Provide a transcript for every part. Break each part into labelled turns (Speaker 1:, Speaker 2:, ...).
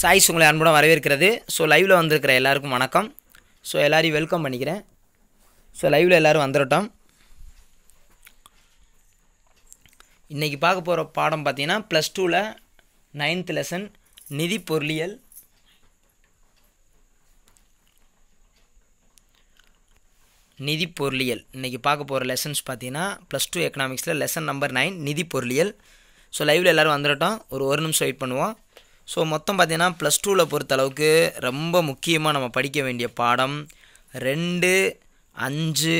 Speaker 1: choice உங்களை அன்புடன் வரவேற்கிறது ஸோ லைவில் வந்திருக்கிற எல்லாருக்கும் வணக்கம் ஸோ எல்லோரையும் வெல்கம் பண்ணிக்கிறேன் ஸோ லைவில் எல்லோரும் வந்துடட்டோம் இன்றைக்கி பார்க்க போகிற பாடம் பார்த்திங்கன்னா ப்ளஸ் டூவில் நைன்த் லெசன் நிதி பொருளியல் நிதி பொருளியல் இன்றைக்கி பார்க்க போகிற லெசன்ஸ் பார்த்தீங்கன்னா ப்ளஸ் டூ எக்கனாமிக்ஸில் லெசன் நம்பர் நைன் நிதி பொருளியல் ஸோ லைவில் எல்லோரும் வந்துடட்டோம் ஒரு ஒரு நிமிஷம் வெயிட் பண்ணுவோம் ஸோ மொத்தம் பார்த்தீங்கன்னா ப்ளஸ் டூவில் பொறுத்தளவுக்கு ரொம்ப முக்கியமாக நம்ம படிக்க வேண்டிய பாடம் ரெண்டு அஞ்சு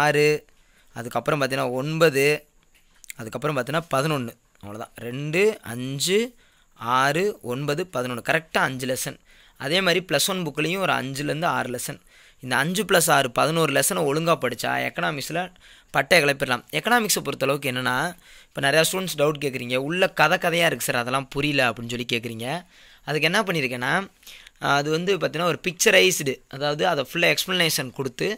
Speaker 1: ஆறு அதுக்கப்புறம் பார்த்தீங்கன்னா ஒன்பது அதுக்கப்புறம் பார்த்திங்கன்னா பதினொன்று அவ்வளோதான் ரெண்டு அஞ்சு ஆறு ஒன்பது பதினொன்று கரெக்டாக அஞ்சு லெசன் அதே மாதிரி ப்ளஸ் ஒன் புக்லேயும் ஒரு அஞ்சுலேருந்து ஆறு லெசன் இந்த அஞ்சு ப்ளஸ் ஆறு பதினோரு லெசனை ஒழுங்காக படித்தா எக்கனாமிக்ஸில் பட்டை கிளப்பிடலாம் எக்கனாமிக்ஸை பொறுத்தளவுக்கு என்னென்னா இப்போ நிறையா ஸ்டூடெண்ட்ஸ் டவுட் கேட்குறீங்க உள்ள கதை கதையாக இருக்குது சார் அதெல்லாம் புரியல அப்படின்னு சொல்லி கேட்குறீங்க அதுக்கு என்ன பண்ணியிருக்கேன்னா அது வந்து பார்த்திங்கன்னா ஒரு பிக்சரைஸ்டு அதாவது அதை ஃபுல்லாக எக்ஸ்ப்ளனேஷன் கொடுத்து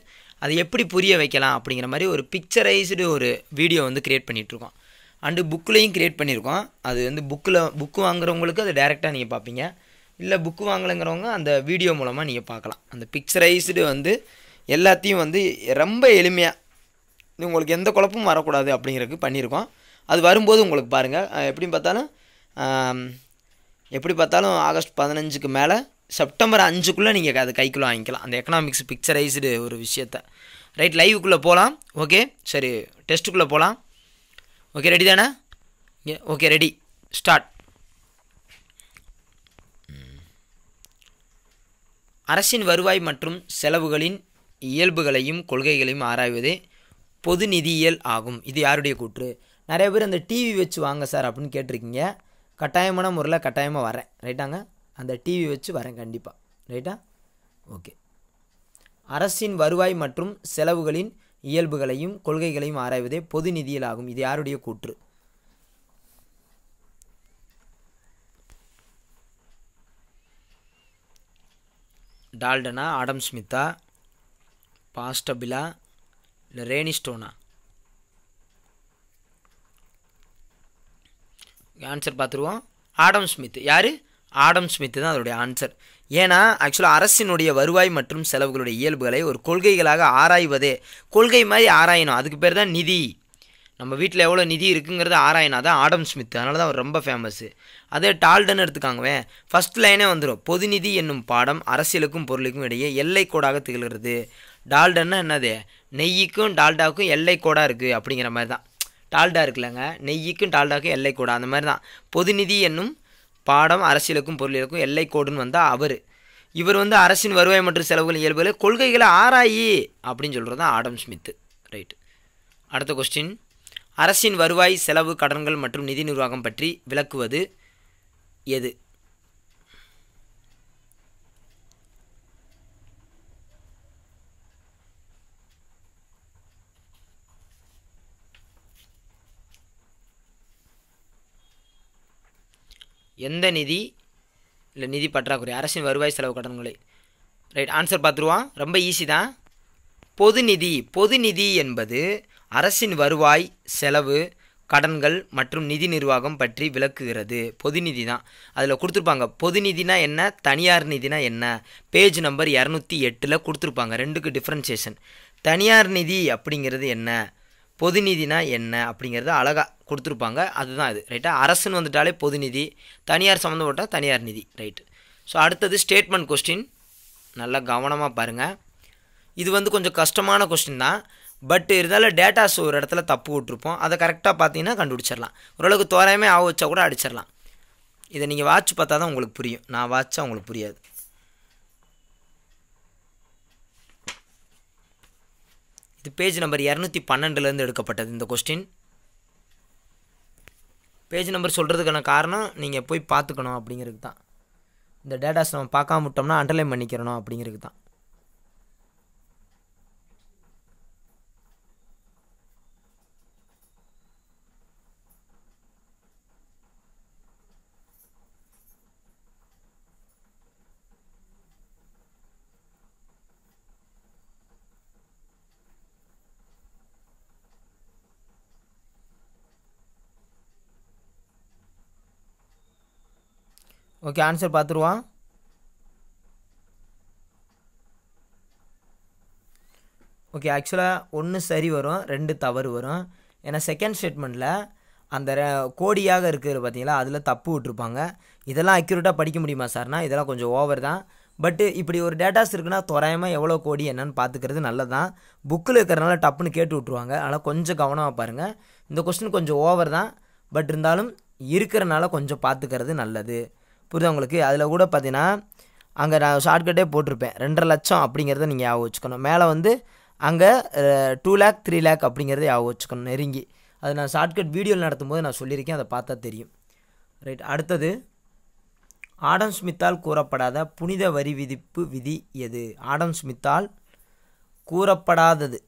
Speaker 1: அதை எப்படி புரிய வைக்கலாம் அப்படிங்கிற மாதிரி ஒரு பிக்சரைஸ்டு ஒரு வீடியோ வந்து க்ரியேட் பண்ணிகிட்ருக்கோம் அண்டு புக்லேயும் க்ரியேட் பண்ணியிருக்கோம் அது வந்து புக்கில் புக்கு வாங்குறவங்களுக்கு அது டேரெக்டாக நீங்கள் பார்ப்பீங்க இல்லை புக்கு வாங்கலைங்கிறவங்க அந்த வீடியோ மூலமாக நீங்கள் பார்க்கலாம் அந்த பிக்சரைஸ்டு வந்து எல்லாத்தையும் வந்து ரொம்ப எளிமையாக உங்களுக்கு எந்த குழப்பமும் வரக்கூடாது அப்படிங்கிறதுக்கு பண்ணியிருக்கோம் அது வரும்போது உங்களுக்கு பாருங்கள் எப்படி பார்த்தாலும் எப்படி பார்த்தாலும் ஆகஸ்ட் பதினஞ்சுக்கு மேலே செப்டம்பர் அஞ்சுக்குள்ளே நீங்கள் அதை கைக்குள்ளே வாங்கிக்கலாம் அந்த எக்கனாமிக்ஸ் பிக்சரைஸ்டு ஒரு விஷயத்த ரைட் லைவுக்குள்ளே போகலாம் ஓகே சரி டெஸ்ட்டுக்குள்ளே போகலாம் ஓகே ரெடி தானே ஓகே ரெடி ஸ்டார்ட் அரசின் வருவாய் மற்றும் செலவுகளின் இயல்புகளையும் கொள்கைகளையும் ஆராய்வதே பொது நிதியியல் ஆகும் இது யாருடைய கூற்று நிறைய பேர் அந்த டிவி வச்சு வாங்க சார் அப்படின்னு கேட்டிருக்கீங்க கட்டாயமான முறையில் கட்டாயமாக வரேன் ரைட்டாங்க அந்த டிவி வச்சு வரேன் கண்டிப்பாக ரைட்டா ஓகே அரசின் வருவாய் மற்றும் செலவுகளின் இயல்புகளையும் கொள்கைகளையும் ஆராய்வதே பொது நிதியில் ஆகும் இது யாருடைய கூற்று டால்டனா ஆடம் ஸ்மித்தா பாஸ்டபிலா இல்லை ரேனிஸ்டோனா ஆன்சர் பார்த்துருவோம் ஆடம் ஸ்மித் யார் ஆடம் ஸ்மித் தான் அதோடைய ஆன்சர் ஏன்னா ஆக்சுவலாக அரசினுடைய வருவாய் மற்றும் செலவுகளுடைய இயல்புகளை ஒரு கொள்கைகளாக ஆராய்வதே கொள்கை மாதிரி ஆராயணும் அதுக்கு பேர் தான் நிதி நம்ம வீட்டில் எவ்வளோ நிதி இருக்குங்கிறத ஆராயினா தான் ஆடம் ஸ்மித் அதனால தான் அவர் ரொம்ப ஃபேமஸ்ஸு அதே டால்டன் எடுத்துக்காங்கவேன் ஃபஸ்ட் லைனே வந்துடும் பொதுநிதி என்னும் பாடம் அரசியலுக்கும் பொருளுக்கும் இடையே எல்லை கோடாக திகழ்கிறது டால்டன்னா என்னது நெய்யிக்கும் டால்டாவுக்கும் எல்லை கோடாக இருக்குது அப்படிங்கிற மாதிரி தான் டால்டா இருக்குல்லங்க நெய்யிக்கும் டால்டாவுக்கும் எல்லை கோடா அந்த மாதிரி தான் பொது நிதி என்னும் பாடம் அரசியலுக்கும் பொருளியலுக்கும் எல்லை கோடுன்னு வந்தால் அவர் இவர் வந்து அரசின் வருவாய் மற்றும் செலவுகள் இயல்புகளை கொள்கைகளை ஆராயி அப்படின்னு சொல்கிறது தான் ஆடம் ஸ்மித்து ரைட் அடுத்த கொஸ்டின் அரசின் வருவாய் செலவு கடன்கள் மற்றும் நிதி நிர்வாகம் பற்றி விளக்குவது எது எந்த நிதி இல்லை நிதி பற்றாக்குறை அரசின் வருவாய் செலவு கடன்களை ரைட் ஆன்சர் பார்த்துருவான் ரொம்ப ஈஸி தான் பொது நிதி பொது நிதி என்பது அரசின் வருவாய் செலவு கடன்கள் மற்றும் நிதி நிர்வாகம் பற்றி விளக்குகிறது பொதுநிதி தான் அதில் கொடுத்துருப்பாங்க நிதினா என்ன தனியார் நிதினா என்ன பேஜ் நம்பர் இரநூத்தி எட்டில் கொடுத்துருப்பாங்க ரெண்டுக்கு டிஃப்ரென்சியேஷன் தனியார் நிதி அப்படிங்கிறது என்ன நிதினா என்ன அப்படிங்கிறது அழகாக கொடுத்துருப்பாங்க அதுதான் இது ரைட்டா அரசுன்னு வந்துட்டாலே பொதுநிதி தனியார் சம்மந்தப்பட்டால் தனியார் நிதி ரைட்டு ஸோ அடுத்தது ஸ்டேட்மெண்ட் கொஸ்டின் நல்லா கவனமாக பாருங்கள் இது வந்து கொஞ்சம் கஷ்டமான கொஸ்டின் தான் பட் இருந்தாலும் டேட்டாஸ் ஒரு இடத்துல தப்பு விட்ருப்போம் அதை கரெக்டாக பார்த்தீங்கன்னா கண்டுபிடிச்சிடலாம் ஓரளவுக்கு தோராயமே ஆக வச்சா கூட அடிச்சிடலாம் இதை நீங்கள் வாட்ச் பார்த்தா தான் உங்களுக்கு புரியும் நான் வாட்சா உங்களுக்கு புரியாது இது பேஜ் நம்பர் இரநூத்தி பன்னெண்டுலேருந்து எடுக்கப்பட்டது இந்த கொஸ்டின் பேஜ் நம்பர் சொல்கிறதுக்கான காரணம் நீங்கள் போய் பார்த்துக்கணும் அப்படிங்கிறது தான் இந்த டேட்டாஸ் நம்ம பார்க்காம விட்டோம்னா அண்டர்லைன் பண்ணிக்கிறணும் அப்படிங்கிறது தான் ஓகே ஆன்சர் பார்த்துருவோம் ஓகே ஆக்சுவலாக ஒன்று சரி வரும் ரெண்டு தவறு வரும் ஏன்னா செகண்ட் ஸ்டேட்மெண்ட்டில் அந்த கோடியாக இருக்கிறது பார்த்தீங்களா அதில் தப்பு விட்டுருப்பாங்க இதெல்லாம் அக்யூரேட்டாக படிக்க முடியுமா சார்னா இதெல்லாம் கொஞ்சம் ஓவர் தான் பட்டு இப்படி ஒரு டேட்டாஸ் இருக்குன்னா தோராயமாக எவ்வளோ கோடி என்னென்னு பார்த்துக்கிறது நல்லது தான் புக்கில் இருக்கிறனால டப்புன்னு கேட்டு விட்ருவாங்க அதனால் கொஞ்சம் கவனமாக பாருங்கள் இந்த கொஸ்டின் கொஞ்சம் ஓவர் தான் பட் இருந்தாலும் இருக்கிறனால கொஞ்சம் பார்த்துக்கிறது நல்லது புரிதா உங்களுக்கு அதில் கூட பார்த்தீங்கன்னா அங்கே நான் ஷார்ட்கட்டே போட்டிருப்பேன் ரெண்டரை லட்சம் அப்படிங்கிறத நீங்கள் ஞாபகம் வச்சுக்கணும் மேலே வந்து அங்கே டூ லேக் த்ரீ லேக் அப்படிங்கிறத ஞாபகம் வச்சுக்கணும் நெருங்கி அது நான் ஷார்ட்கட் வீடியோவில் நடத்தும் போது நான் சொல்லியிருக்கேன் அதை பார்த்தா தெரியும் ரைட் அடுத்தது ஆடம் ஸ்மித்தால் கூறப்படாத புனித வரி விதிப்பு விதி எது ஆடம் ஸ்மித்தால் கூறப்படாதது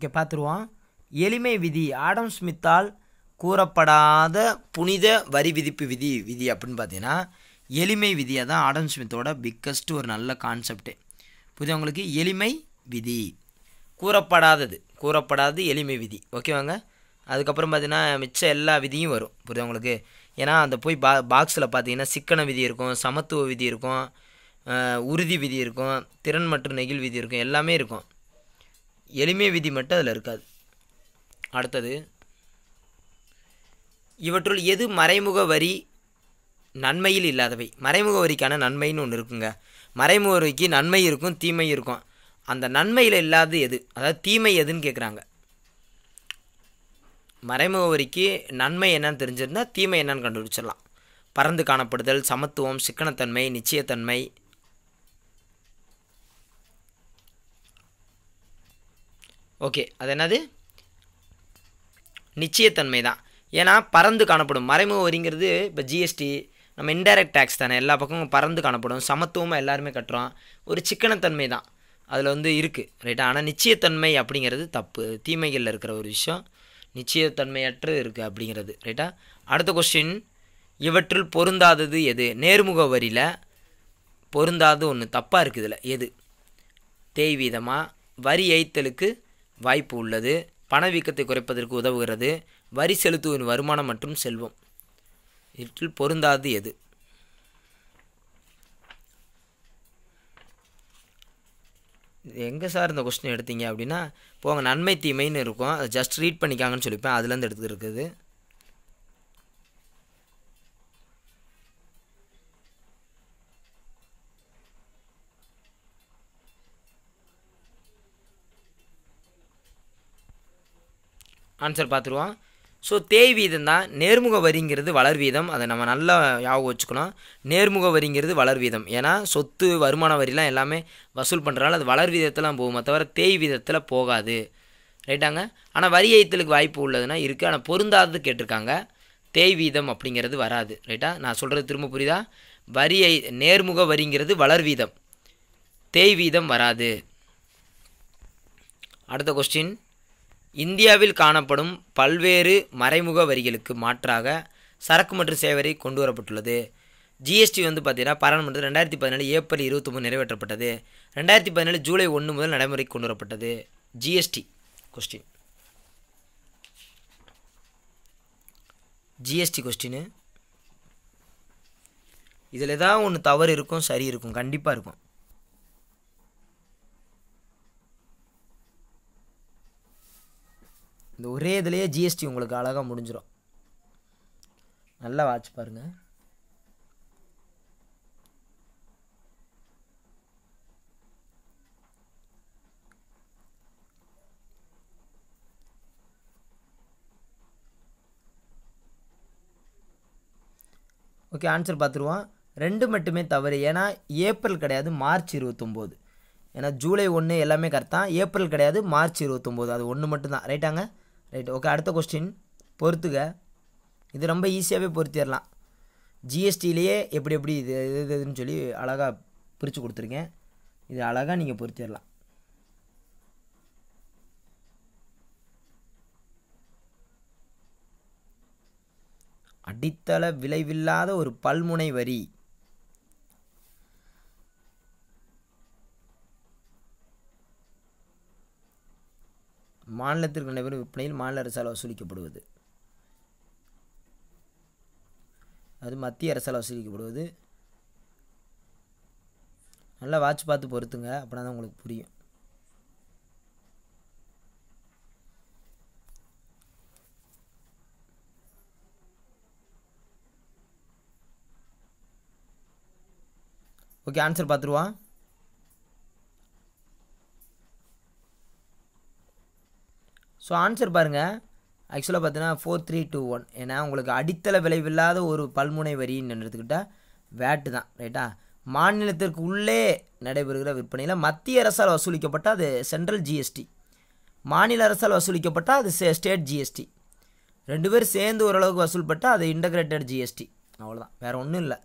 Speaker 1: ஓகே பார்த்துருவோம் எளிமை விதி ஆடம் ஸ்மித்தால் கூறப்படாத புனித வரி விதிப்பு விதி விதி அப்படின்னு பார்த்தீங்கன்னா எளிமை விதியை தான் ஆடம் ஸ்மித்தோட பிக்கஸ்ட்டு ஒரு நல்ல கான்செப்டு புதியவங்களுக்கு எளிமை விதி கூறப்படாதது கூறப்படாதது எளிமை விதி ஓகேவாங்க அதுக்கப்புறம் பார்த்திங்கன்னா மிச்ச எல்லா விதியும் வரும் புரியுது உங்களுக்கு ஏன்னா அந்த போய் பா பாக்ஸில் பார்த்தீங்கன்னா சிக்கன விதி இருக்கும் சமத்துவ விதி இருக்கும் உறுதி விதி இருக்கும் திறன் மற்றும் நெகிழ் விதி இருக்கும் எல்லாமே இருக்கும் எளிமை விதி மட்டும் அதில் இருக்காது அடுத்தது இவற்றுள் எது மறைமுக வரி நன்மையில் இல்லாதவை மறைமுக வரிக்கான நன்மைன்னு ஒன்று இருக்குங்க மறைமுக வரிக்கு நன்மை இருக்கும் தீமை இருக்கும் அந்த நன்மையில் இல்லாதது எது அதாவது தீமை எதுன்னு கேட்குறாங்க மறைமுக வரிக்கு நன்மை என்னன்னு தெரிஞ்சிருந்தால் தீமை என்னன்னு கண்டுபிடிச்சிடலாம் பறந்து காணப்படுதல் சமத்துவம் சிக்கனத்தன்மை நிச்சயத்தன்மை ஓகே அது என்னது நிச்சயத்தன்மை தான் ஏன்னா பறந்து காணப்படும் மறைமுக வரிங்கிறது இப்போ ஜிஎஸ்டி நம்ம இன்டைரக்ட் டேக்ஸ் தானே எல்லா பக்கமும் பறந்து காணப்படும் சமத்துவமாக எல்லாருமே கட்டுறோம் ஒரு சிக்கனத்தன்மை தான் அதில் வந்து இருக்குது ரைட்டா ஆனால் நிச்சயத்தன்மை அப்படிங்கிறது தப்பு தீமைகளில் இருக்கிற ஒரு விஷயம் நிச்சயத்தன்மையற்று இருக்குது அப்படிங்கிறது ரைட்டா அடுத்த கொஸ்டின் இவற்றில் பொருந்தாதது எது நேர்முக வரியில் பொருந்தாது ஒன்று தப்பாக இருக்குது இதில் எது தேய்வீதமாக வரி எய்த்தலுக்கு வாய்ப்பு உள்ளது பணவீக்கத்தை குறைப்பதற்கு உதவுகிறது வரி செலுத்துவின் வருமானம் மற்றும் செல்வம் இவற்றில் பொருந்தாது எது எங்கே சார் இந்த கொஸ்டின் எடுத்தீங்க அப்படின்னா போங்க நன்மை தீமைன்னு இருக்கும் அதை ஜஸ்ட் ரீட் பண்ணிக்காங்கன்னு சொல்லிப்பேன் அதுலேருந்து எடுத்துருக்குது ஆன்சர் பார்த்துருவோம் ஸோ தேய் வீதம் தான் நேர்முக வரிங்கிறது வளர் வீதம் அதை நம்ம நல்லா ஞாபகம் வச்சுக்கணும் நேர்முக வரிங்கிறது வளர் வீதம் ஏன்னா சொத்து வருமான வரிலாம் எல்லாமே வசூல் பண்ணுறனால அது வளர் வீதத்தெலாம் போகும் தவிர தேய் வீதத்தில் போகாது ரைட்டாங்க ஆனால் வரி ஏய்த்தலுக்கு வாய்ப்பு உள்ளதுன்னா இருக்குது ஆனால் பொருந்தாதது கேட்டிருக்காங்க தேய் வீதம் அப்படிங்கிறது வராது ரைட்டா நான் சொல்கிறது திரும்ப புரியுதா வரி நேர்முக வரிங்கிறது வளர் வீதம் தேய் வீதம் வராது அடுத்த கொஸ்டின் இந்தியாவில் காணப்படும் பல்வேறு மறைமுக வரிகளுக்கு மாற்றாக சரக்கு மற்றும் சேவை கொண்டு வரப்பட்டுள்ளது ஜிஎஸ்டி வந்து பார்த்தீங்கன்னா பாராளுமன்றத்தில் ரெண்டாயிரத்தி பதினேழு ஏப்ரல் இருபத்தி மூணு நிறைவேற்றப்பட்டது ரெண்டாயிரத்தி பதினேழு ஜூலை ஒன்று முதல் நடைமுறைக்கு கொண்டு வரப்பட்டது ஜிஎஸ்டி கொஸ்டின் ஜிஎஸ்டி கொஸ்டின்னு இதில் ஏதாவது ஒன்று தவறு இருக்கும் சரி இருக்கும் கண்டிப்பாக இருக்கும் இந்த ஒரே இதுலேயே ஜிஎஸ்டி உங்களுக்கு அழகாக முடிஞ்சிடும் நல்லா வாட்ச் பாருங்கள் ஓகே ஆன்சர் பார்த்துருவோம் ரெண்டு மட்டுமே தவறு ஏன்னா ஏப்ரல் கிடையாது மார்ச் இருபத்தொம்போது ஏன்னா ஜூலை ஒன்று எல்லாமே கரெக்டாக ஏப்ரல் கிடையாது மார்ச் இருபத்தொம்போது அது ஒன்று மட்டும்தான் ரைட்டாங்க ரைட் ஓகே அடுத்த கொஸ்டின் பொறுத்துக இது ரொம்ப ஈஸியாகவே பொருத்திடலாம் ஜிஎஸ்டிலேயே எப்படி எப்படி இது இது இதுன்னு சொல்லி அழகாக பிரித்து கொடுத்துருக்கேன் இது அழகாக நீங்கள் பொருத்திடலாம் அடித்தள விளைவில்லாத ஒரு பல்முனை வரி மாநிலத்திற்கு நடைபெறும் விற்பனையில் மாநில அரசால் வசூலிக்கப்படுவது அது மத்திய அரசால் வசூலிக்கப்படுவது நல்லா வாட்ச் பார்த்து பொறுத்துங்க அப்படின்னா தான் உங்களுக்கு புரியும் ஓகே ஆன்சர் பார்த்துருவான் ஸோ ஆன்சர் பாருங்கள் ஆக்சுவலாக பார்த்தீங்கன்னா ஃபோர் த்ரீ டூ ஒன் ஏன்னா உங்களுக்கு அடித்தள விளைவில்லாத ஒரு பல்முனை வரின்னு எடுத்துக்கிட்டால் வேட்டு தான் ரைட்டா மாநிலத்திற்கு உள்ளே நடைபெறுகிற விற்பனையில் மத்திய அரசால் வசூலிக்கப்பட்டால் அது சென்ட்ரல் ஜிஎஸ்டி மாநில அரசால் வசூலிக்கப்பட்டால் அது ஸ்டேட் ஜிஎஸ்டி ரெண்டு பேரும் சேர்ந்து ஓரளவுக்கு வசூல்பட்டால் அது இன்டகிரேட்டட் ஜிஎஸ்டி அவ்வளோதான் வேறு ஒன்றும் இல்லை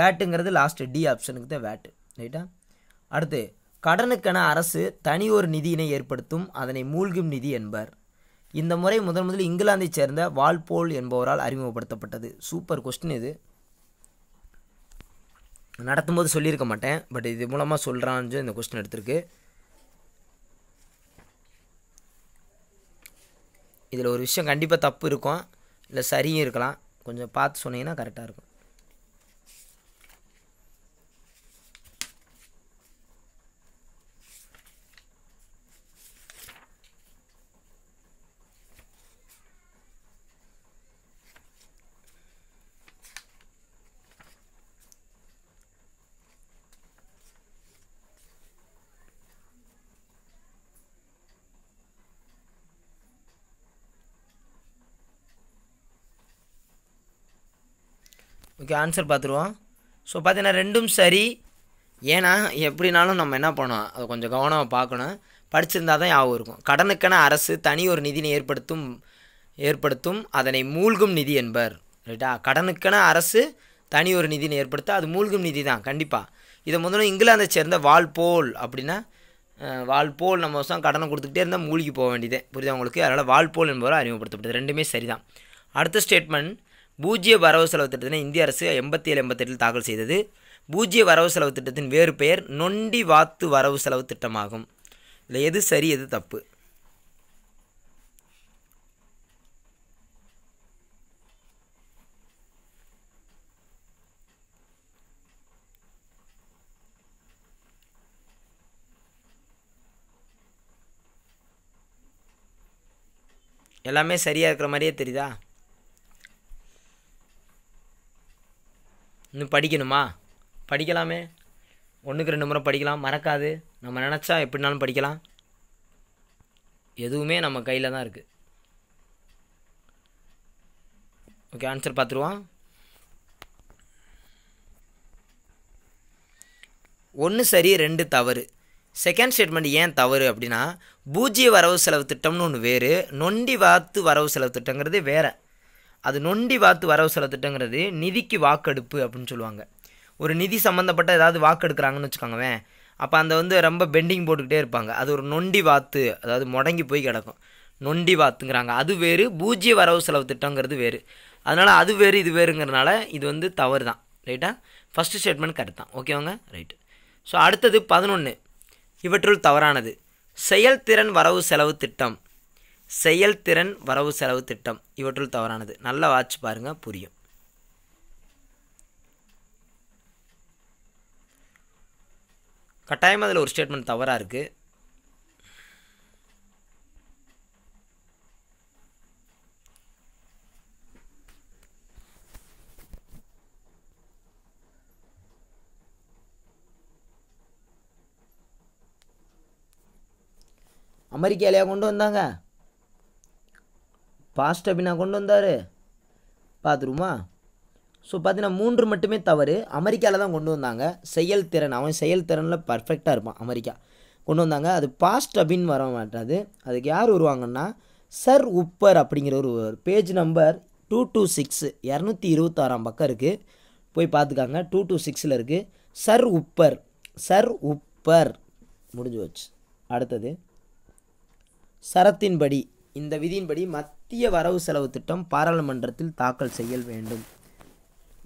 Speaker 1: வேட்டுங்கிறது லாஸ்ட்டு டி ஆப்ஷனுக்கு தான் வேட்டு ரைட்டா அடுத்து கடனுக்கென அரசு தனி ஒரு நிதியினை ஏற்படுத்தும் அதனை மூழ்கும் நிதி என்பார் இந்த முறை முதன் முதலில் இங்கிலாந்தைச் சேர்ந்த வால்போல் என்பவரால் அறிமுகப்படுத்தப்பட்டது சூப்பர் கொஸ்டின் இது நடத்தும்போது சொல்லியிருக்க மாட்டேன் பட் இது மூலமாக சொல்கிறான்னு இந்த கொஸ்டின் எடுத்திருக்கு இதில் ஒரு விஷயம் கண்டிப்பாக தப்பு இருக்கும் இல்லை சரியும் இருக்கலாம் கொஞ்சம் பார்த்து சொன்னீங்கன்னா கரெக்டாக இருக்கும் ஓகே ஆன்சர் பார்த்துருவோம் ஸோ பார்த்தீங்கன்னா ரெண்டும் சரி ஏன்னா எப்படினாலும் நம்ம என்ன பண்ணோம் அதை கொஞ்சம் கவனமாக பார்க்கணும் படிச்சிருந்தால் தான் ஞாபகம் இருக்கும் கடனுக்கென அரசு தனி ஒரு நிதினை ஏற்படுத்தும் ஏற்படுத்தும் அதனை மூழ்கும் நிதி என்பர் ரைட்டா கடனுக்கென அரசு தனி ஒரு நிதினை ஏற்படுத்த அது மூழ்கும் நிதி தான் கண்டிப்பாக இதை முதல்ல இங்கிலாந்தை சேர்ந்த வால்போல் அப்படின்னா வால் போல் நம்ம வருஷம் கடனை கொடுத்துக்கிட்டே இருந்தால் மூழ்கி போக வேண்டியது புரியுது உங்களுக்கு அதனால் போல் என்பவரை அறிமுகப்படுத்தப்பட்டது ரெண்டுமே சரிதான் அடுத்த ஸ்டேட்மெண்ட் பூஜ்ய வரவு செலவு திட்டத்தினை இந்திய அரசு எண்பத்தி ஏழு எண்பத்தெட்டில் தாக்கல் செய்தது பூஜ்ய வரவு செலவு திட்டத்தின் வேறு பெயர் நொண்டி வாத்து வரவு செலவு திட்டமாகும் இதில் எது சரி எது தப்பு எல்லாமே சரியாக இருக்கிற மாதிரியே தெரியுதா இன்னும் படிக்கணுமா படிக்கலாமே ஒன்றுக்கு ரெண்டு முறை படிக்கலாம் மறக்காது நம்ம நினச்சா எப்படினாலும் படிக்கலாம் எதுவுமே நம்ம கையில் தான் இருக்குது ஓகே ஆன்சர் பார்த்துருவோம் ஒன்று சரி ரெண்டு தவறு செகண்ட் ஸ்டேட்மெண்ட் ஏன் தவறு அப்படின்னா பூஜ்ஜிய வரவு செலவு திட்டம்னு ஒன்று வேறு நொண்டி வாத்து வரவு செலவு திட்டங்கிறது வேறு அது நொண்டி வாத்து வரவு செலவு திட்டங்கிறது நிதிக்கு வாக்கெடுப்பு அப்படின்னு சொல்லுவாங்க ஒரு நிதி சம்மந்தப்பட்ட ஏதாவது வாக்கெடுக்கிறாங்கன்னு வச்சுக்கோங்கவேன் அப்போ அந்த வந்து ரொம்ப பெண்டிங் போட்டுக்கிட்டே இருப்பாங்க அது ஒரு நொண்டி வாத்து அதாவது முடங்கி போய் கிடக்கும் நொண்டி வாத்துங்கிறாங்க அது வேறு பூஜ்ய வரவு செலவு திட்டங்கிறது வேறு அதனால் அது வேறு இது வேறுங்கிறனால இது வந்து தவறு தான் ரைட்டா ஃபஸ்ட்டு ஸ்டேட்மெண்ட் கரெக்ட் தான் ஓகேவாங்க ரைட்டு ஸோ அடுத்தது பதினொன்று இவற்றுள் தவறானது செயல்திறன் வரவு செலவு திட்டம் செயல்திறன் வரவு செலவு திட்டம் இவற்றுள் தவறானது நல்லா வாட்ச் பாருங்கள் புரியும் கட்டாயம் அதில் ஒரு ஸ்டேட்மெண்ட் தவறாக இருக்கு அமெரிக்காலையா கொண்டு வந்தாங்க பாஸ்ட் அப்படினா கொண்டு வந்தார் பார்த்துருமா ஸோ பார்த்தீங்கன்னா மூன்று மட்டுமே தவறு அமெரிக்காவில் தான் கொண்டு வந்தாங்க செயல்திறன் அவன் செயல்திறனில் பர்ஃபெக்டாக இருப்பான் அமெரிக்கா கொண்டு வந்தாங்க அது பாஸ்ட் அப்படின்னு வர மாட்டாது அதுக்கு யார் வருவாங்கன்னா சர் உப்பர் அப்படிங்கிற ஒரு page number two two six இரநூத்தி இருபத்தாறாம் பக்கம் இருக்குது போய் பார்த்துக்காங்க டூ டூ சிக்ஸில் இருக்குது சர் உப்பர் சர் உப்பர் முடிஞ்சு வச்சு அடுத்தது சரத்தின்படி இந்த விதியின்படி மத் மத்திய வரவு செலவு திட்டம் பாராளுமன்றத்தில் தாக்கல் செய்ய வேண்டும்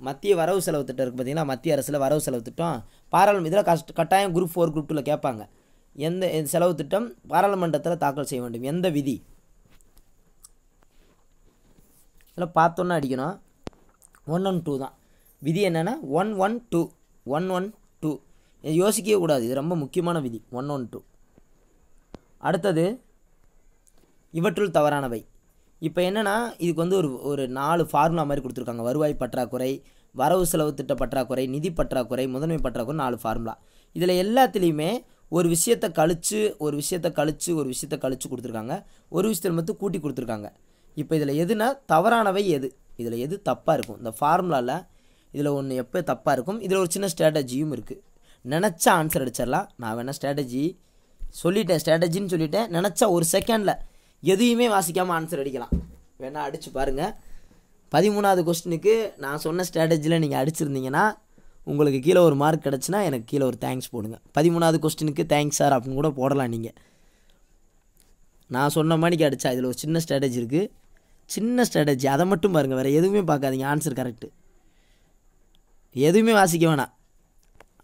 Speaker 1: மத்திய வரவு செலவு திட்டம் இருக்குது பார்த்திங்கன்னா மத்திய அரசில் வரவு செலவு திட்டம் பாராளுமன்ற இதில் கஷ்ட கட்டாயம் குரூப் ஃபோர் குரூப் டூவில் கேட்பாங்க எந்த செலவு திட்டம் பாராளுமன்றத்தில் தாக்கல் செய்ய வேண்டும் எந்த விதி இதில் பார்த்தோன்னா அடிக்கணும் ஒன் ஒன் டூ தான் விதி என்னென்னா one one two one one two இது யோசிக்கவே கூடாது இது ரொம்ப முக்கியமான விதி ஒன் ஒன் டூ அடுத்தது இவற்றுள் தவறானவை இப்போ என்னென்னா இதுக்கு வந்து ஒரு ஒரு நாலு ஃபார்முலா மாதிரி கொடுத்துருக்காங்க வருவாய் பற்றாக்குறை வரவு செலவு திட்ட பற்றாக்குறை நிதி பற்றாக்குறை முதன்மை பற்றாக்குறை நாலு ஃபார்முலா இதில் எல்லாத்துலேயுமே ஒரு விஷயத்தை கழித்து ஒரு விஷயத்தை கழித்து ஒரு விஷயத்தை கழித்து கொடுத்துருக்காங்க ஒரு விஷயத்தில் மட்டும் கூட்டி கொடுத்துருக்காங்க இப்போ இதில் எதுனா தவறானவை எது இதில் எது தப்பாக இருக்கும் இந்த ஃபார்முலாவில் இதில் ஒன்று எப்போ தப்பாக இருக்கும் இதில் ஒரு சின்ன ஸ்ட்ராட்டஜியும் இருக்குது நினச்சா ஆன்சர் அடிச்சிடலாம் நான் வேணால் ஸ்ட்ராட்டஜி சொல்லிட்டேன் ஸ்ட்ராட்டஜின்னு சொல்லிட்டேன் நினச்சா ஒரு செகண்டில் எதையுமே வாசிக்காமல் ஆன்சர் அடிக்கலாம் வேணால் அடித்து பாருங்கள் பதிமூணாவது கொஸ்டினுக்கு நான் சொன்ன ஸ்ட்ராட்டஜியில் நீங்கள் அடிச்சிருந்தீங்கன்னா உங்களுக்கு கீழே ஒரு மார்க் கிடச்சினா எனக்கு கீழே ஒரு தேங்க்ஸ் போடுங்க பதிமூணாவது கொஸ்டினுக்கு தேங்க்ஸ் சார் அப்படின்னு கூட போடலாம் நீங்கள் நான் சொன்ன மாதிரிக்கு அடித்தா இதில் ஒரு சின்ன ஸ்ட்ராட்டஜி இருக்குது சின்ன ஸ்ட்ராட்டஜி அதை மட்டும் பாருங்கள் வேறு எதுவுமே பார்க்காதீங்க ஆன்சர் கரெக்டு எதுவுமே வாசிக்க வேணாம்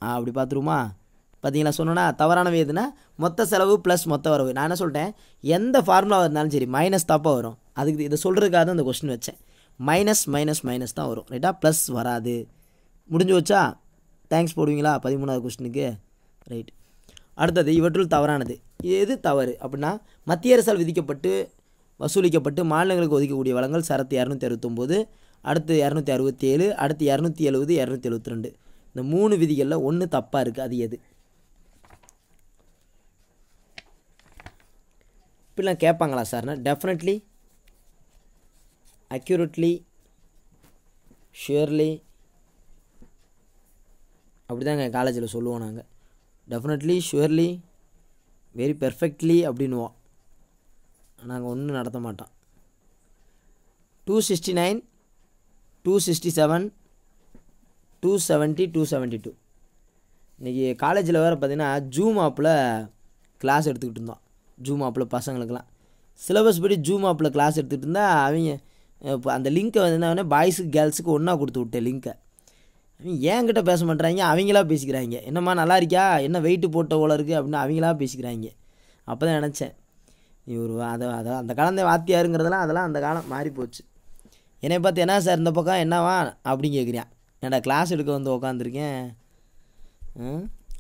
Speaker 1: ஆ அப்படி பார்த்துருமா பார்த்தீங்களா சொன்னோன்னா தவறான வேதுன்னா மொத்த செலவு ப்ளஸ் மொத்த வரவு நான் என்ன சொல்லிட்டேன் எந்த ஃபார்முலாவாக இருந்தாலும் சரி மைனஸ் தப்பாக வரும் அதுக்கு இதை சொல்கிறதுக்காக தான் இந்த கொஸ்டின் வச்சேன் மைனஸ் மைனஸ் மைனஸ் தான் வரும் ரைட்டா ப்ளஸ் வராது முடிஞ்சு வச்சா தேங்க்ஸ் போடுவீங்களா பதிமூணாவது கொஸ்டினுக்கு ரைட் அடுத்தது இவற்றுள் தவறானது எது தவறு அப்படின்னா மத்திய அரசால் விதிக்கப்பட்டு வசூலிக்கப்பட்டு மாநிலங்களுக்கு ஒதுக்கக்கூடிய வளங்கள் சரத்து இரநூத்தி அறுபத்தொம்போது அடுத்து இரநூத்தி அறுபத்தி ஏழு அடுத்து இரநூத்தி எழுபது இரநூத்தி எழுபத்தி ரெண்டு இந்த மூணு விதிகளில் ஒன்று தப்பாக இருக்குது அது எது இப்படிலாம் கேட்பாங்களா சார்னா டெஃபினெட்லி அக்யூரேட்லி ஷுர்லி அப்படி தான் எங்கள் காலேஜில் சொல்லுவோம் நாங்கள் டெஃபினெட்லி ஷுர்லி வெரி பெர்ஃபெக்ட்லி அப்படின்வோம் நாங்கள் ஒன்றும் நடத்த மாட்டோம் two sixty nine two sixty seven two seventy two seventy two இன்றைக்கி காலேஜில் வேறு பார்த்திங்கன்னா ஜூம் ஆப்பில் கிளாஸ் எடுத்துக்கிட்டு இருந்தோம் ஜூம் ஆப்பில் பசங்களுக்கெல்லாம் சிலபஸ் படி ஜூம் ஆப்பில் கிளாஸ் எடுத்துகிட்டு இருந்தால் அவங்க இப்போ அந்த லிங்க்கை வந்து என்ன பாய்ஸுக்கு கேர்ள்ஸுக்கு ஒன்றா கொடுத்து விட்டேன் லிங்க்கை அவங்க ஏங்கிட்ட பேச மாட்டேறாங்க அவங்களா பேசிக்கிறாங்க என்னம்மா நல்லா இருக்கியா என்ன வெயிட்டு போட்ட ஓலை இருக்குது அப்படின்னு அவங்களா பேசிக்கிறாங்க அப்போ தான் நினச்சேன் இவர் அதை அதை அந்த காலம் வாத்தியாருங்கிறதெல்லாம் அதெல்லாம் அந்த காலம் மாறி போச்சு என்னை பார்த்து என்ன சார் இந்த பக்கம் என்னவா அப்படின்னு கேட்குறியா என்னடா கிளாஸ் எடுக்க வந்து உக்காந்துருக்கேன்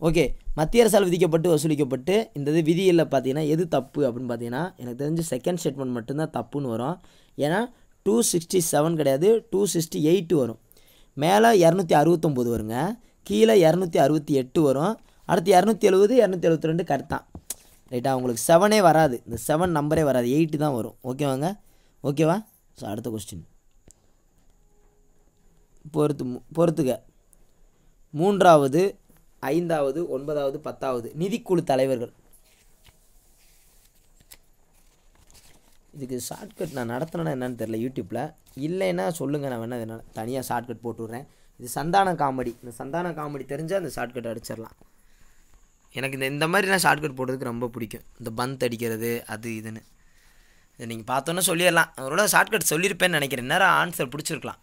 Speaker 1: ஓகே மத்திய அரசால் விதிக்கப்பட்டு வசூலிக்கப்பட்டு இந்த இது விதியில் பார்த்தீங்கன்னா எது தப்பு அப்படின்னு பார்த்தீங்கன்னா எனக்கு தெரிஞ்சு செகண்ட் ஸ்டேட்மெண்ட் மட்டும்தான் தப்புன்னு வரும் ஏன்னா டூ சிக்ஸ்டி செவன் கிடையாது டூ சிக்ஸ்டி எயிட்டு வரும் மேலே இரநூத்தி அறுபத்தொம்போது வருங்க கீழே இரநூத்தி அறுபத்தி எட்டு வரும் அடுத்து இரநூத்தி எழுபது இரநூத்தி எழுபத்தி ரெண்டு கரெக்டான் ரைட்டாக உங்களுக்கு செவனே வராது இந்த செவன் நம்பரே வராது எயிட்டு தான் வரும் ஓகேவாங்க ஓகேவா ஸோ அடுத்த கொஸ்டின் பொறுத்து பொறுத்துக்க மூன்றாவது ஐந்தாவது ஒன்பதாவது பத்தாவது நிதிக்குழு தலைவர்கள் இதுக்கு ஷார்ட்கட் நான் நடத்தினா என்னன்னு தெரில யூடியூப்பில் இல்லைன்னா சொல்லுங்கள் நான் வேணால் என்னால் தனியாக ஷார்ட்கட் போட்டுடுறேன் இது சந்தான காமெடி இந்த சந்தான காமெடி தெரிஞ்சால் அந்த ஷார்ட்கட் அடிச்சிடலாம் எனக்கு இந்த இந்த மாதிரி நான் ஷார்ட்கட் போடுறதுக்கு ரொம்ப பிடிக்கும் இந்த பந்த் அடிக்கிறது அது இதுன்னு இதை நீங்கள் பார்த்தோன்னே சொல்லிடலாம் அவரோட ஷார்ட்கட் சொல்லியிருப்பேன்னு நினைக்கிறேன் நேரம் ஆன்சர் பிடிச்சிருக்கலாம்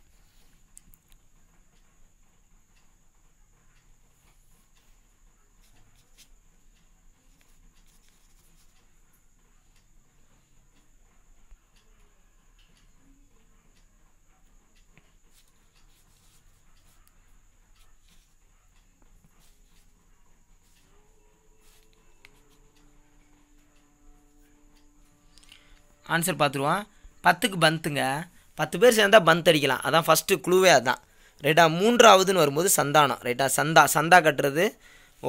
Speaker 1: ஆன்சர் பார்த்துருவோம் பத்துக்கு பந்துங்க பத்து பேர் சேர்ந்தால் பந்த் அடிக்கலாம் அதான் ஃபஸ்ட்டு குழுவே அதுதான் ரைட்டா மூன்றாவதுன்னு வரும்போது சந்தானம் ரைட்டா சந்தா சந்தா கட்டுறது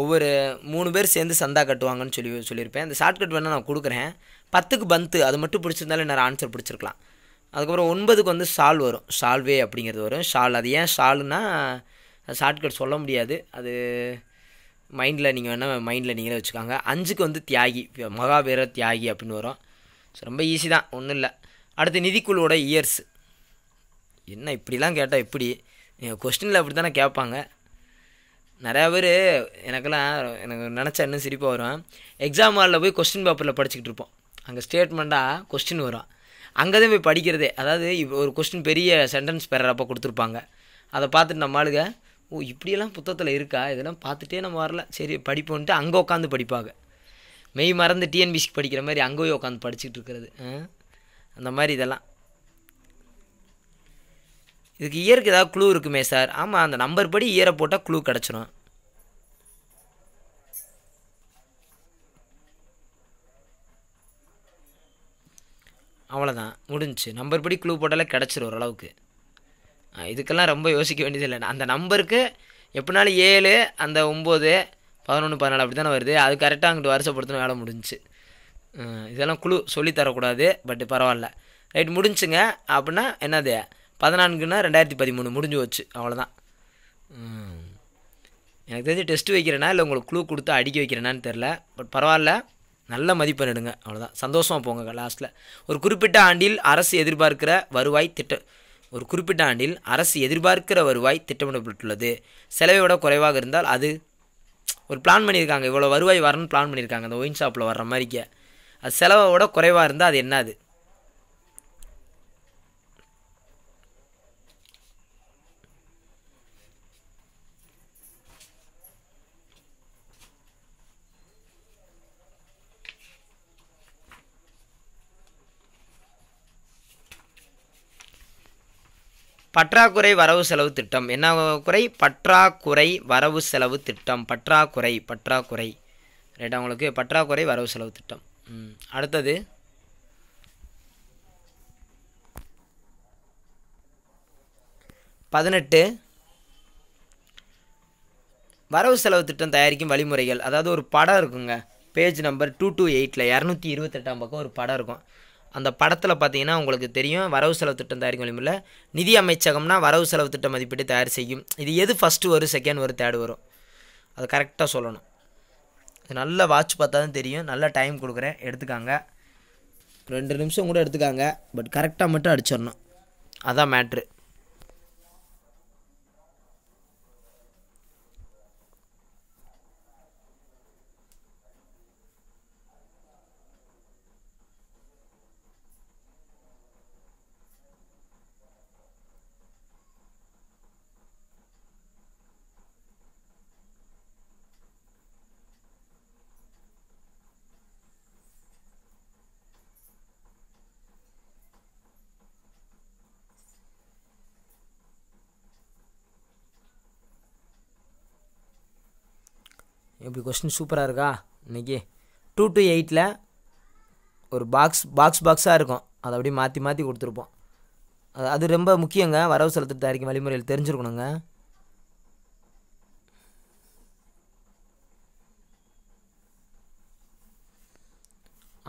Speaker 1: ஒவ்வொரு மூணு பேர் சேர்ந்து சந்தா கட்டுவாங்கன்னு சொல்லி சொல்லியிருப்பேன் இந்த ஷார்ட்கட் வேணால் நான் கொடுக்குறேன் பத்துக்கு பந்து அது மட்டும் பிடிச்சிருந்தாலும் என்ன ஆன்சர் பிடிச்சிருக்கலாம் அதுக்கப்புறம் ஒன்பதுக்கு வந்து ஷால் வரும் ஷால்வே அப்படிங்கிறது வரும் ஷால் அது ஏன் ஷாலுனா ஷார்ட்கட் சொல்ல முடியாது அது மைண்டில் நீங்கள் வேணால் மைண்டில் நீங்களே வச்சுக்காங்க அஞ்சுக்கு வந்து தியாகி மகாவீர தியாகி அப்படின்னு வரும் ஸோ ரொம்ப ஈஸி தான் ஒன்றும் இல்லை அடுத்து நிதிக்குழுவோட இயர்ஸ் என்ன இப்படிலாம் கேட்டால் எப்படி கொஸ்டினில் அப்படி தானே கேட்பாங்க நிறையா பேர் எனக்கெல்லாம் எனக்கு நினச்சா இன்னும் சிரிப்பாக வரும் எக்ஸாம் ஹாலில் போய் கொஸ்டின் பேப்பரில் படிச்சுக்கிட்டு இருப்போம் அங்கே ஸ்டேட்மெண்ட்டாக கொஸ்டின் வரும் அங்கே தான் போய் படிக்கிறதே அதாவது ஒரு கொஸ்டின் பெரிய சென்டென்ஸ் பெறப்போ கொடுத்துருப்பாங்க அதை பார்த்துட்டு நம்ம ஆளுங்க ஓ இப்படியெல்லாம் புத்தகத்தில் இருக்கா இதெல்லாம் பார்த்துட்டே நம்ம வரல சரி படிப்போன்ட்டு அங்கே உட்காந்து படிப்பாங்க மெய் மறந்து டிஎன்பிசிக்கு படிக்கிற மாதிரி அங்கேயும் உட்காந்து படிச்சுட்டு இருக்கிறது அந்த மாதிரி இதெல்லாம் இதுக்கு இயருக்கு ஏதாவது குழு இருக்குமே சார் ஆமாம் அந்த நம்பர் படி இயரை போட்டால் குழு கிடச்சிரும் அவ்வளோதான் முடிஞ்சு நம்பர் படி குழு போட்டாலே கிடச்சிரும் ஓரளவுக்கு இதுக்கெல்லாம் ரொம்ப யோசிக்க வேண்டியது இல்லை அந்த நம்பருக்கு எப்படினாலும் ஏழு அந்த ஒம்பது பதினொன்று பதினாலு அப்படி தானே வருது அது கரெக்டாக அங்கிட்டு வருஷப்படுத்தணும் வேலை முடிஞ்சு இதெல்லாம் குழு சொல்லித்தரக்கூடாது பட் பரவாயில்ல ரைட் முடிஞ்சுங்க அப்படின்னா என்னது பதினான்குன்னா ரெண்டாயிரத்தி பதிமூணு முடிஞ்சு வச்சு அவ்வளோதான் எனக்கு தெரிஞ்சு டெஸ்ட்டு வைக்கிறேன்னா இல்லை உங்களுக்கு குழு கொடுத்து அடிக்க வைக்கிறேனான்னு தெரில பட் பரவாயில்ல நல்ல மதிப்பெண் எடுங்க அவ்வளோதான் சந்தோஷமாக போங்க லாஸ்ட்டில் ஒரு குறிப்பிட்ட ஆண்டில் அரசு எதிர்பார்க்கிற வருவாய் திட்ட ஒரு குறிப்பிட்ட ஆண்டில் அரசு எதிர்பார்க்கிற வருவாய் திட்டமிடப்பட்டுள்ளது செலவை விட குறைவாக இருந்தால் அது ஒரு பிளான் பண்ணியிருக்காங்க இவ்வளோ வருவாய் வரணும்னு பிளான் பண்ணியிருக்காங்க அந்த ஒயின் ஷாப்பில் வர்ற மாதிரிக்க அது செலவோட குறைவாக இருந்தால் அது என்னது பற்றாக்குறை வரவு செலவு திட்டம் என்ன குறை பற்றாக்குறை வரவு செலவு திட்டம் பற்றாக்குறை பற்றாக்குறை ரைட்டா உங்களுக்கு பற்றாக்குறை வரவு செலவு திட்டம் அடுத்தது பதினெட்டு வரவு செலவு திட்டம் தயாரிக்கும் வழிமுறைகள் அதாவது ஒரு படம் இருக்குங்க பேஜ் நம்பர் டூ டூ எயிட்டில் இரநூத்தி இருபத்தெட்டாம் பக்கம் ஒரு படம் இருக்கும் அந்த படத்தில் பார்த்தீங்கன்னா உங்களுக்கு தெரியும் வரவு செலவு திட்டம் தயாரிக்கும் வழிமுறையில் நிதி அமைச்சகம்னா வரவு செலவு திட்டம் மதிப்பீட்டு தயார் செய்யும் இது எது ஃபஸ்ட்டு வரும் செகண்ட் வரும் தேர்டு வரும் அது கரெக்டாக சொல்லணும் இது நல்லா வாட்ச் பார்த்தா தான் தெரியும் நல்லா டைம் கொடுக்குறேன் எடுத்துக்காங்க ரெண்டு நிமிஷம் கூட எடுத்துக்காங்க பட் கரெக்டாக மட்டும் அடிச்சிடணும் அதான் மேட்ரு இப்படி கொஸ்டின் சூப்பராக இருக்கா இன்றைக்கி டூ டு எயிட்டில் ஒரு பாக்ஸ் பாக்ஸ் பாக்ஸாக இருக்கும் அதை அப்படியே மாற்றி மாற்றி கொடுத்துருப்போம் அது அது ரொம்ப முக்கியங்க வரவு செலுத்து தயாரிக்கும் வழிமுறையில் தெரிஞ்சுருக்கணுங்க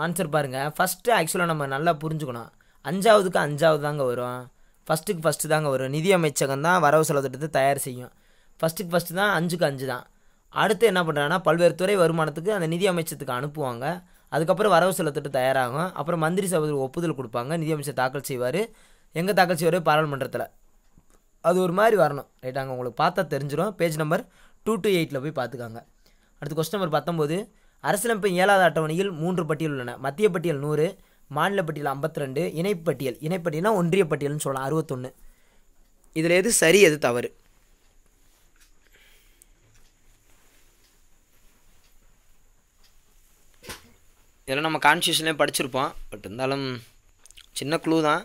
Speaker 1: ஆன்சர் பாருங்கள் ஃபஸ்ட்டு ஆக்சுவலாக நம்ம நல்லா புரிஞ்சுக்கணும் அஞ்சாவதுக்கு அஞ்சாவது தாங்க வரும் ஃபஸ்ட்டுக்கு ஃபஸ்ட்டு தாங்க வரும் நிதி அமைச்சகம் தான் வரவு செலவு திட்டத்தை தயார் செய்யும் ஃபஸ்ட்டுக்கு ஃபஸ்ட்டு தான் அஞ்சுக்கு அஞ்சு தான் அடுத்து என்ன பண்ணுறாங்கன்னா பல்வேறு துறை வருமானத்துக்கு அந்த நிதி அமைச்சத்துக்கு அனுப்புவாங்க அதுக்கப்புறம் வரவு செலுத்திட்டு தயாராகும் அப்புறம் மந்திரி சபையில் ஒப்புதல் கொடுப்பாங்க நிதியமைச்சர் தாக்கல் செய்வார் எங்கே தாக்கல் செய்வார் பாராளுமன்றத்தில் அது ஒரு மாதிரி வரணும் ரைட்டாங்க உங்களுக்கு பார்த்தா தெரிஞ்சிடும் பேஜ் நம்பர் டூ டூ எயிட்டில் போய் பார்த்துக்காங்க அடுத்து கொஸ்டின் நம்பர் பத்தொம்போது அரசியலமைப்பு ஏழாவது அட்டவணையில் மூன்று பட்டியல் உள்ளன மத்திய பட்டியல் நூறு மாநில பட்டியல் ஐம்பத்தி ரெண்டு இணைப்பட்டியல் இணைப்பட்டியல்னா ஒன்றிய பட்டியல்னு சொல்லலாம் அறுபத்தொன்று இதில் எது சரி எது தவறு இதெல்லாம் நம்ம கான்ஸ்டியூஷன்லேயே படிச்சிருப்போம் பட் இருந்தாலும் சின்ன க்ளூ தான்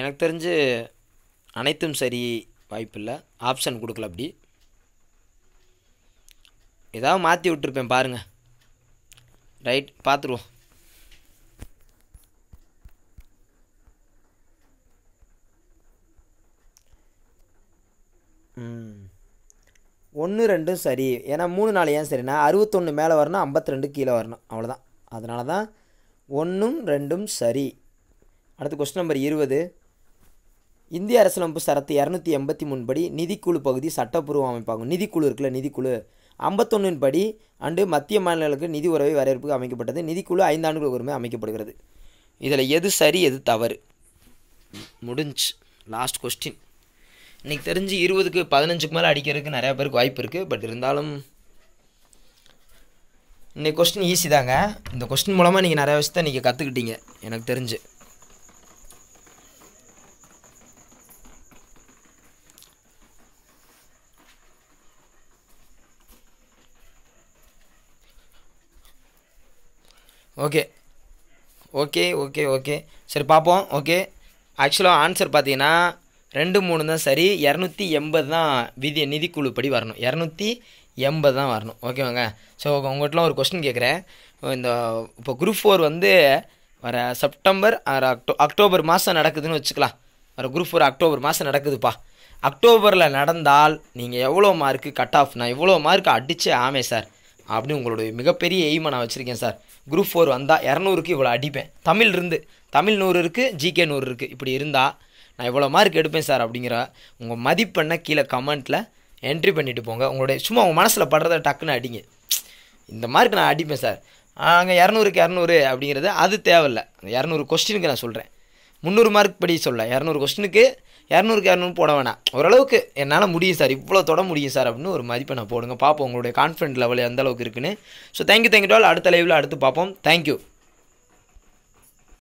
Speaker 1: எனக்கு தெரிஞ்சு அனைத்தும் சரி வாய்ப்பில்லை ஆப்ஷன் கொடுக்கல அப்படி ஏதாவது மாற்றி விட்டுருப்பேன் பாருங்கள் ரைட் பார்த்துருவோம் ம் ஒன்று ரெண்டும் சரி ஏன்னா மூணு நாலு ஏன் சரினா அறுபத்தொன்று மேலே வரணும் ஐம்பத்தி ரெண்டு கீழே வரணும் அவ்வளோதான் அதனால தான் ஒன்றும் ரெண்டும் சரி அடுத்து கொஸ்டின் நம்பர் இருபது இந்திய அரசியலமைப்பு சரத்து இரநூத்தி எண்பத்தி மூணு படி நிதிக்குழு பகுதி சட்டப்பூர்வ அமைப்பாகும் நிதிக்குழு இருக்குல்ல நிதிக்குழு ஐம்பத்தொன்னின் படி அண்டு மத்திய மாநிலங்களுக்கு நிதி உறவை வரவேற்பு அமைக்கப்பட்டது நிதிக்குழு ஐந்து ஆண்டுகள் உரிமை அமைக்கப்படுகிறது இதில் எது சரி எது தவறு முடிஞ்சு லாஸ்ட் கொஸ்டின் இன்றைக்கி தெரிஞ்சு இருபதுக்கு பதினஞ்சுக்கு மேலே அடிக்கிறதுக்கு நிறையா பேருக்கு வாய்ப்பு இருக்குது பட் இருந்தாலும் இன்றைக்கி கொஸ்டின் ஈஸி தாங்க இந்த கொஸ்டின் மூலமாக நீங்கள் நிறையா விஷயத்த நீங்கள் கற்றுக்கிட்டீங்க எனக்கு தெரிஞ்சு ஓகே ஓகே ஓகே ஓகே சரி பார்ப்போம் ஓகே ஆக்சுவலாக ஆன்சர் பார்த்தீங்கன்னா ரெண்டு மூணு தான் சரி இரநூத்தி எண்பது தான் விதி நிதிக்குழு படி வரணும் இரநூத்தி எண்பது தான் வரணும் ஓகேவாங்க ஸோ உங்கள்கிட்டலாம் ஒரு கொஸ்டின் கேட்குறேன் இந்த இப்போ குரூப் ஃபோர் வந்து வர செப்டம்பர் அக்டோ அக்டோபர் மாதம் நடக்குதுன்னு வச்சுக்கலாம் வர குரூப் ஃபோர் அக்டோபர் மாதம் நடக்குதுப்பா அக்டோபரில் நடந்தால் நீங்கள் எவ்வளோ மார்க்கு கட் ஆஃப் நான் இவ்வளோ மார்க் அடித்தே ஆமே சார் அப்படின்னு உங்களுடைய மிகப்பெரிய எய்மை நான் வச்சுருக்கேன் சார் குரூப் ஃபோர் வந்தால் இரநூறுக்கு இவ்வளோ அடிப்பேன் தமிழ் இருந்து தமிழ் நூறு இருக்குது ஜிகே நூறு இருக்குது இப்படி இருந்தால் நான் இவ்வளோ மார்க் எடுப்பேன் சார் அப்படிங்கிற உங்கள் மதிப்பெண்ணை கீழே கமெண்ட்டில் என்ட்ரி பண்ணிட்டு போங்க உங்களுடைய சும்மா உங்கள் மனசில் படுறத டக்குன்னு அடிங்க இந்த மார்க் நான் அடிப்பேன் சார் அங்கே இரநூறுக்கு இரநூறு அப்படிங்கிறது அது தேவையில்லை அந்த இரநூறு கொஸ்டினுக்கு நான் சொல்கிறேன் முந்நூறு மார்க் படி சொல்ல இரநூறு கொஸ்டினுக்கு இரநூறுக்கு இரநூறு போட வேணாம் ஓரளவுக்கு என்னால் முடியும் சார் இவ்வளோ தொட முடியும் சார் அப்படின்னு ஒரு மதிப்பை நான் போடுங்க பார்ப்போம் உங்களுடைய கான்ஃபிடென்ட் லெவல் எந்த அளவுக்கு இருக்குன்னு ஸோ தேங்க்யூ தேங்க்யூ டால் அடுத்த லைவில் அடுத்து பார்ப்போம் தேங்க்யூ